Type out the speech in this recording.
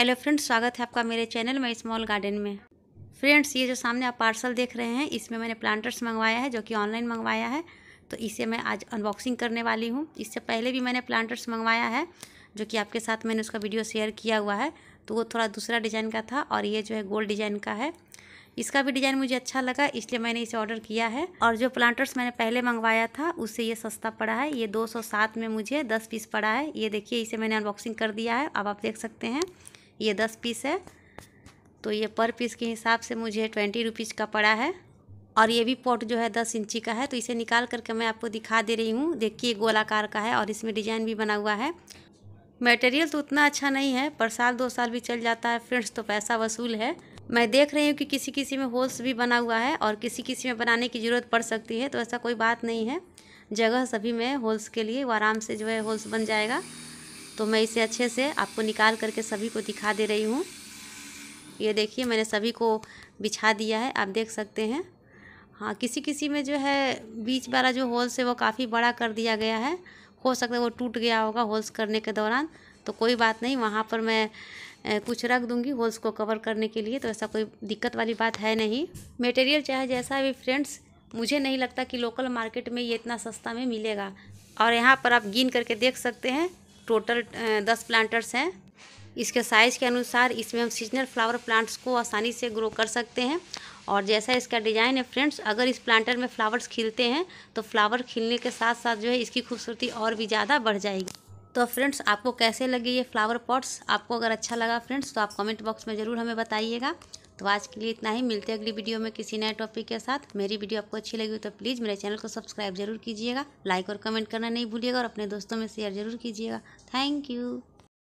hello friends स्वागत है आपका मेरे चैनल में स्मॉल गार्डन में फ्रेंड्स ये जो सामने आप पार्सल देख रहे हैं इसमें मैंने प्लांटर्स मंगवाया है जो कि ऑनलाइन मंगवाया है तो इसे मैं आज अनबॉक्सिंग करने वाली हूँ इससे पहले भी मैंने प्लांटर्स मंगवाया है जो कि आपके साथ मैंने उसका वीडियो शेयर किया हुआ है तो वो थोड़ा दूसरा डिज़ाइन का था और ये जो है गोल्ड डिज़ाइन का है इसका भी डिज़ाइन मुझे अच्छा लगा इसलिए मैंने इसे ऑर्डर किया है और जो प्लांटर्स मैंने पहले मंगवाया था उससे ये सस्ता पड़ा है ये 207 में मुझे 10 पीस पड़ा है ये देखिए इसे मैंने अनबॉक्सिंग कर दिया है अब आप देख सकते हैं ये दस पीस है तो ये पर पीस के हिसाब से मुझे ट्वेंटी रुपीज़ का पड़ा है और ये भी पॉट जो है दस इंची का है तो इसे निकाल करके मैं आपको दिखा दे रही हूँ देखिए गोलाकार का है और इसमें डिज़ाइन भी बना हुआ है मटेरियल तो उतना अच्छा नहीं है पर साल दो साल भी चल जाता है फ्रेंड्स तो पैसा वसूल है मैं देख रही हूँ कि किसी किसी में होल्स भी बना हुआ है और किसी किसी में बनाने की ज़रूरत पड़ सकती है तो ऐसा कोई बात नहीं है जगह सभी में होल्स के लिए वो आराम से जो है होल्स बन जाएगा तो मैं इसे अच्छे से आपको निकाल करके सभी को दिखा दे रही हूँ ये देखिए मैंने सभी को बिछा दिया है आप देख सकते हैं हाँ किसी किसी में जो है बीच वाला जो होल्स है वो काफ़ी बड़ा कर दिया गया है हो सकता है वो टूट गया होगा होल्स करने के दौरान तो कोई बात नहीं वहाँ पर मैं कुछ रख दूँगी होल्स को कवर करने के लिए तो ऐसा कोई दिक्कत वाली बात है नहीं मटेरियल चाहे जैसा भी फ्रेंड्स मुझे नहीं लगता कि लोकल मार्केट में ये इतना सस्ता में मिलेगा और यहाँ पर आप गिन करके देख सकते हैं टोटल दस प्लांटर्स हैं इसके साइज़ के अनुसार इसमें हम सीजनल फ्लावर प्लांट्स को आसानी से ग्रो कर सकते हैं और जैसा इसका डिज़ाइन है फ्रेंड्स अगर इस प्लांटर में फ्लावर्स खिलते हैं तो फ्लावर खिलने के साथ साथ जो है इसकी खूबसूरती और भी ज़्यादा बढ़ जाएगी तो फ्रेंड्स आपको कैसे लगे ये फ्लावर पॉट्स आपको अगर अच्छा लगा फ्रेंड्स तो आप कमेंट बॉक्स में ज़रूर हमें बताइएगा तो आज के लिए इतना ही मिलते हैं अगली वीडियो में किसी नए टॉपिक के साथ मेरी वीडियो आपको अच्छी लगी तो प्लीज़ मेरे चैनल को सब्सक्राइब जरूर कीजिएगा लाइक और कमेंट करना नहीं भूलिएगा और अपने दोस्तों में शेयर जरूर कीजिएगा थैंक यू